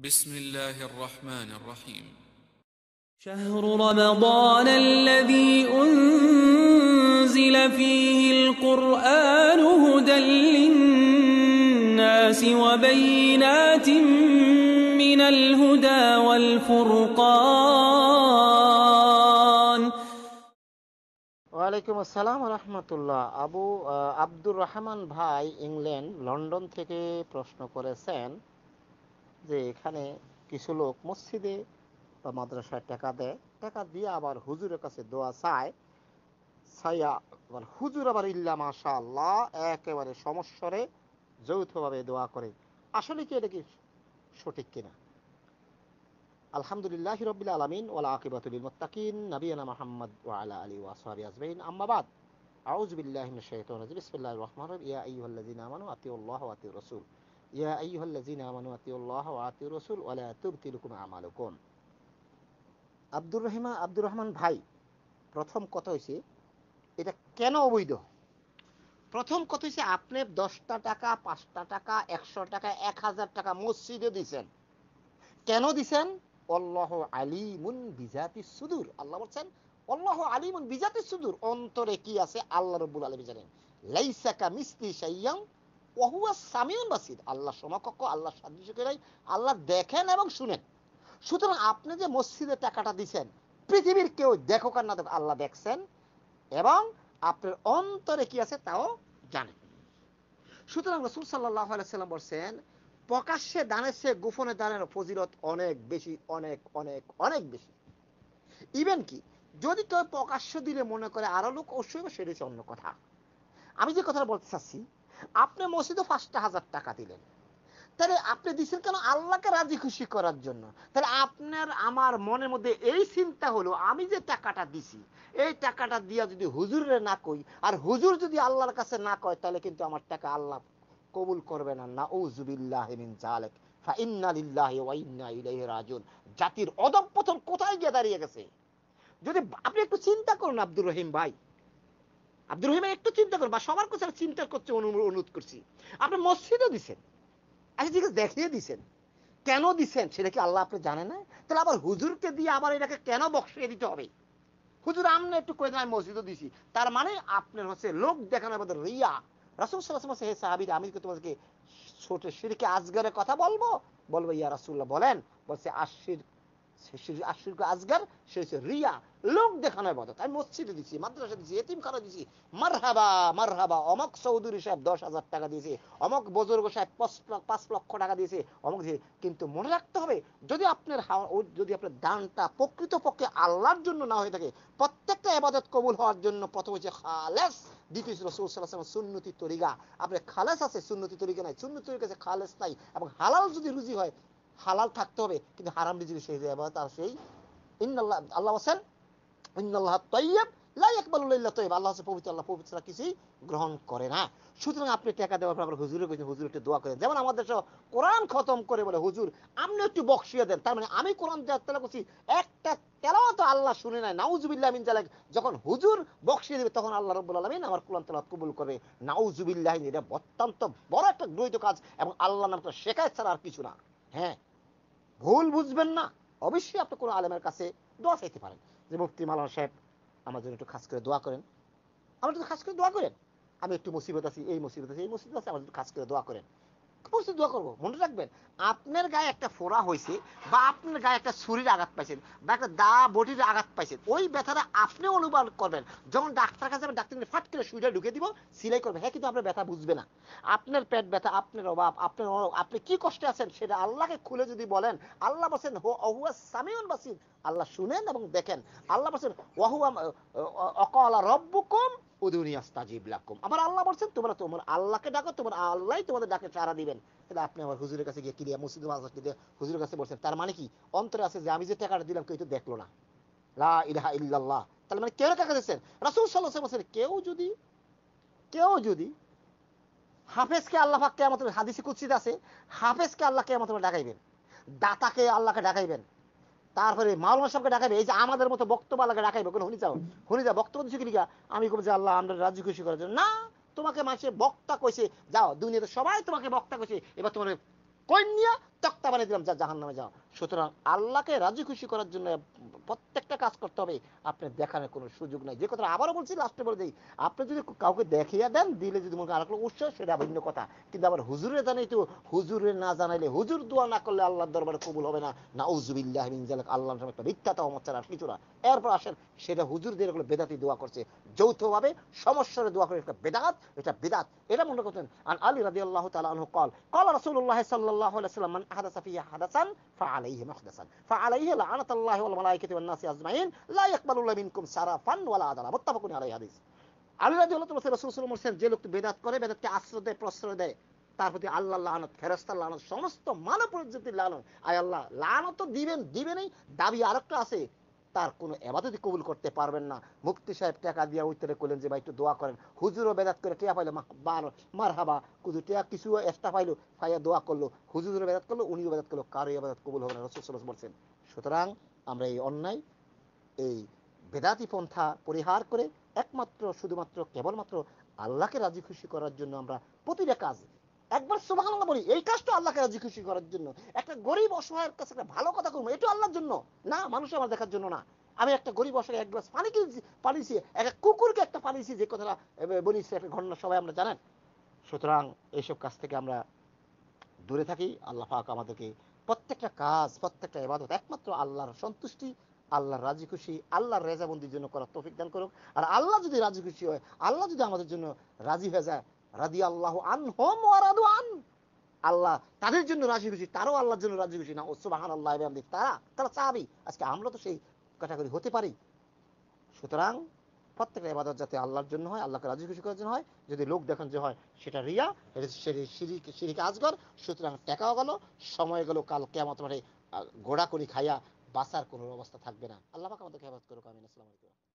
بسم الله الرحمن الرحيم شهر رمضان الذي أنزل فيه القرآن هدى للناس وبينات من الهدى والفرقان ওয়ালাইকুম আসসালাম রহমতুল্লাহ আবু আব্দুর রহমান ভাই ইংল্যান্ড লন্ডন থেকে প্রশ্ন করেছেন যে এখানে কিছু লোক মসজিদে বা মাদ্রাসায় টাকা দেয় টাকা দিয়ে আবার হুজুরের কাছে দোয়া চায় ছাইয়া আবার হুজুর আবার ইল্লা মাশা আল্লাহ একেবারে সমস্যরে যৌথভাবে দোয়া করে আসলে কি এটা কি সঠিক কিনা আলহামদুলিল্লাহ রবিল আলমিন ওলা আকিবাতুল মোত্তাকিন নবীনা মাহমদ ওয়ালা আলী ওয়াসি আজমাইন আম্মাবাদ আউজ বিল্লাহ শেতন রহমান ইয়া আইহল্লাদিন আমানু আতিউল্লাহ আতিউর রসুল আব্দুর আব্দুর রহমান ভাই প্রথম কথা হয়েছে এটা কেন অবৈধ প্রথম কথা আপনি দশটা টাকা পাঁচটা টাকা একশো টাকা এক হাজার টাকা মসজিদে দিছেন কেন দিছেন অল্লাহ আলিমুন বিজাতি সুদূর আল্লাহ বলছেন অল্লাহ আলিমুন বিজাতি সুদূর অন্তরে কি আছে আল্লাহ রব্বুল আলমী জানেন লাইসাকা মিস্তি সাইয়াম আল্লাহ সমকক্ষ আল্লাহ সাদৃশ্যকেরাই আল্লাহ দেখেন এবং শুনেন সুতরাং আপনি যে মসজিদে টাকাটা দিচ্ছেন পৃথিবীর কেউ দেখো আর না দেখো আল্লাহ দেখছেন এবং আপনার অন্তরে কি আছে তাও জানেন সুতরাং রসুল সাল্লাহ আলাইসাল্লাম বলছেন প্রকাশ্যে দানের সে গোপনে দানের ফজিলত অনেক বেশি অনেক অনেক অনেক বেশি ইভেন কি যদি কেউ প্রকাশ্য দিলে মনে করে আরো লোক অবশ্যই সেটা অন্য কথা আমি যে কথাটা বলতে চাচ্ছি আপনি মসজিদে পাঁচটা হাজার টাকা দিলেন তাহলে আপনি দিচ্ছেন কেন আল্লাহকে রাজি খুশি করার জন্য তাহলে আপনার আমার মনের মধ্যে এই চিন্তা হলো আমি যে টাকাটা দিছি এই টাকাটা দিয়া যদি হুজুরে না কই আর হুজুর যদি আল্লাহর কাছে না কয় তাহলে কিন্তু আমার টাকা আল্লাহ কবুল করবে না না মিন জালেক জাতির অদম পথন কোথায় গিয়ে দাঁড়িয়ে গেছে যদি আপনি একটু চিন্তা করুন আব্দুর রহিম ভাই আব্দুর রহিম একটু চিন্তা করুন বা সবার কাছে চিন্তা করছে অনুরোধ করছি আপনি মসজিদও দিচ্ছেন আচ্ছা জিজ্ঞেস দেখিয়ে দিচ্ছেন কেন দিচ্ছেন সেটা কি আল্লাহ আপনি জানে না তাহলে আবার হুজুরকে দিয়ে আবার এটাকে কেন বক্সিয়ে দিতে হবে হুজুর আমরা একটু কয়েকদিন আমি মসজিদও দিছি তার মানে আপনার হচ্ছে লোক দেখানোর মধ্যে রিয়া রাসুল সাল্লাহ হে সাহাবি আমি তোমাদেরকে ছোট সিরকে আজগারের কথা বলবো বলবো ইয়া রাসুল্লাহ বলেন বলছে আশির আশির আজগার সে হচ্ছে রিয়া লোক দেখানোর মতো আমি মসজিদে দিছি মাদ্রাসা দিছি এতিমখানা দিছি মারহাবা মারহাবা অমক চৌধুরী সাহেব দশ হাজার টাকা দিয়েছে অমক বজুর্গ সাহেব পাঁচ লক্ষ টাকা দিয়েছে অমক দিয়েছে কিন্তু মনে রাখতে হবে যদি আপনার যদি আপনার দানটা প্রকৃত পক্ষে আল্লাহর জন্য না হয়ে থাকে প্রত্যেকটা এবাদত কবুল হওয়ার জন্য প্রথম হচ্ছে খালেস দ্বিতীয় ছিল সৌসালাম সুন্নতি তরিকা আপনার খালেস আছে সুন্নতি তরিকা নাই সুন্নতি তরিকা আছে খালেস নাই এবং হালাল যদি রুজি হয় হালাল থাকতে হবে কিন্তু হারাম রুজি সেই এবাদত আর সেই ইন্দ আল্লাহ আল্লাহ হোসেন মানে আল্লাহ শুনে নাই নাউজুবিল্লাহ মিন জালেক যখন হুজুর বক্সিয়ে দেবে তখন আল্লাহ রব্বুল আলমিন আমার কোরআন তেলাত কবুল করবে নাউজুবিল্লাহ এটা অত্যন্ত বড় একটা গৃহীত কাজ এবং আল্লাহ নামটা শেখায় ছাড়া আর কিছু না হ্যাঁ ভুল বুঝবেন না অবশ্যই আপনি কোনো আলেমের কাছে দোয়া চাইতে পারেন যে মুফতি মালানা সাহেব আমার জন্য একটু খাস করে দোয়া করেন আমার জন্য খাস করে দোয়া করেন আমি একটু মুসিবত আছি এই মুসিবত আছি এই মুসিবত আছে আমার জন্য খাস করে দোয়া করেন অবশ্যই দোয়া করবো মনে রাখবেন আপনার গায়ে একটা ফোড়া হয়েছে বা আপনার গায়ে একটা ছুরির আঘাত পাইছেন বা একটা দা বটির আঘাত পাইছেন ওই ব্যথাটা আপনি অনুমান করবেন যখন ডাক্তার কাছে ডাক্তার ফাট করে সুইটা ঢুকে দিব সিলাই করবে হ্যাঁ কিন্তু আপনার ব্যথা বুঝবে না আপনার পেট ব্যথা আপনার অভাব আপনার অভাব আপনি কি কষ্টে আছেন সেটা আল্লাহকে খুলে যদি বলেন আল্লাহ বলছেন হো অহুয়া সামিউন বাসিন আল্লাহ শুনেন এবং দেখেন আল্লাহ বলছেন অহুয়া অকলা রব্বুকুম উদুনিয়াস্তাজিব আল্লাহ বলছেন তোমরা তোমার আল্লাহকে ডাকো তোমার আল্লাহ তোমাদের ডাকে সারা দিবেন তাহলে আপনি আমার হুজুরের কাছে গিয়ে কিনিয়া মসজিদ মাদ্রাসা হুজুরের কাছে বলছেন তার মানে কি অন্তরে আছে যে আমি যে টাকাটা দিলাম কেউ তো দেখলো না লা ইল্লাল্লাহ তাহলে মানে কেউ টাকা দিচ্ছেন রাসুল সাল্লাহ বলছেন কেউ যদি কেউ যদি হাফেজকে আল্লাহ পাক কেমন হাদিসে কুচিত আছে হাফেজকে আল্লাহ কেমন ডাকাইবেন দাতাকে আল্লাহকে ডাকাইবেন তারপরে মাওলানা সাহেবকে ডাকাবে এই যে আমাদের মতো বক্তব্য আলাকে ডাকাইবে কোনো হুনি যাও হুনি যা বক্তব্য দিচ্ছি কিনা আমি কব যে আল্লাহ আমরা রাজ্য খুশি করার জন্য না তোমাকে মানুষে বক্তা কইছে যাও দুনিয়াতে সবাই তোমাকে বক্তা কইছে এবার তোমার কন্যা তক্তা বানিয়ে দিলাম যা জাহান নামে যাও সুতরাং আল্লাহকে রাজি খুশি করার জন্য প্রত্যেকটা কাজ করতে হবে আপনি দেখানোর কোনো সুযোগ নাই যে কথা আবারও বলছি লাস্টে বলে দিই আপনি যদি কাউকে দেখিয়ে দেন দিলে যদি মনে আরেকলো উৎসাহ সেটা ভিন্ন কথা কিন্তু আবার হুজুরে জানাই তো হুজুরে না জানাইলে হুজুর দোয়া না করলে আল্লাহর দরবারে কবুল হবে না না উজুবিল্লাহ মিনজালাক আল্লাহর নামে একটা বিখ্যাত অমচ্ছার আর কিছু না এরপর আসেন সেটা হুজুর দিয়ে এগুলো বেদাতি দোয়া করছে যৌথভাবে সমস্যার দোয়া করে একটা বেদাত এটা বেদাত এটা মনে করছেন আর আলী রাজি আল্লাহ তালা আনহু কল কল রসুল্লাহ সাল্লাহ সাল্লাম মান ফা আলাইহি মাহদাসান ফা আলাইহি ওয়াল মালাইকাতি ওয়ান্নাসি আজমাইন লা মিনকুম সারাফান ওয়ালা আদালা মুত্তাফাকুন আলাইহি হাদিস আল্লাহ রাজি আল্লাহ রাসূল সাল্লাল্লাহু আলাইহি যে লোকটি বেদাত করে বেদাতকে আশ্রয় দেয় প্রশ্রয় দেয় তার প্রতি আল্লাহ লানত ফেরস্তা লানত সমস্ত মানব প্রযুক্তির লানত আয় আল্লাহ লানত দিবেন দিবেনই দাবি আরেকটা আছে তার কোনো এবাদতি কবুল করতে পারবেন না মুক্তি সাহেব টাকা দিয়ে উত্তরে করলেন যে ভাই একটু দোয়া করেন হুজুরও বেদাত করে টিয়া পাইলো বার মার হাবা কুজু টিয়া কিছু এক্সট্রা পাইলো ফাইয়া দোয়া করলো হুজুরও বেদাত করলো উনিও বেদাত করলো কারো এবাদত কবুল হবে না রসুল বলছেন সুতরাং আমরা এই অন্যায় এই বেদাতি পন্থা পরিহার করে একমাত্র শুধুমাত্র কেবলমাত্র আল্লাহকে রাজি খুশি করার জন্য আমরা প্রতিটা কাজ একবার সুবাহ বলি এই কাজটা আল্লাহকে রাজি খুশি করার জন্য একটা গরিব অসহায়ের কাছে একটা ভালো কথা করবো এটা আল্লাহর জন্য না মানুষ আমার দেখার জন্য না আমি একটা গরিব অসহায় এক গ্লাস পানি কিনছি পানিছি একটা কুকুরকে একটা পানিছি যে কথাটা বলিছি একটা ঘটনা সবাই আমরা জানেন সুতরাং এইসব কাজ থেকে আমরা দূরে থাকি আল্লাহ পাক আমাদেরকে প্রত্যেকটা কাজ প্রত্যেকটা এবাদত একমাত্র আল্লাহর সন্তুষ্টি আল্লাহর রাজি খুশি আল্লাহর রেজাবন্দির জন্য করার তৌফিক দান করুক আর আল্লাহ যদি রাজি খুশি হয় আল্লাহ যদি আমাদের জন্য রাজি হয়ে যায় রাজি আল্লাহ আন হোম আন আল্লাহ তাদের জন্য রাজি খুশি তারাও আল্লাহর জন্য রাজি খুশি না ওসু বাহান আল্লাহ তারা তারা চাবি আজকে আমরা তো সেই ক্যাটাগরি হতে পারি সুতরাং প্রত্যেকটা এবাদত যাতে আল্লাহর জন্য হয় আল্লাহকে রাজি খুশি করার জন্য হয় যদি লোক দেখেন যে হয় সেটা রিয়া সিঁড়ি সিরিক আজগর সুতরাং টেকাও গেল সময় গেল কাল কেমন তোমার গোড়া করি খাইয়া বাঁচার কোনো অবস্থা থাকবে না আল্লাহ আমাদেরকে হেফাজ করুক আমি আসসালামাইকুম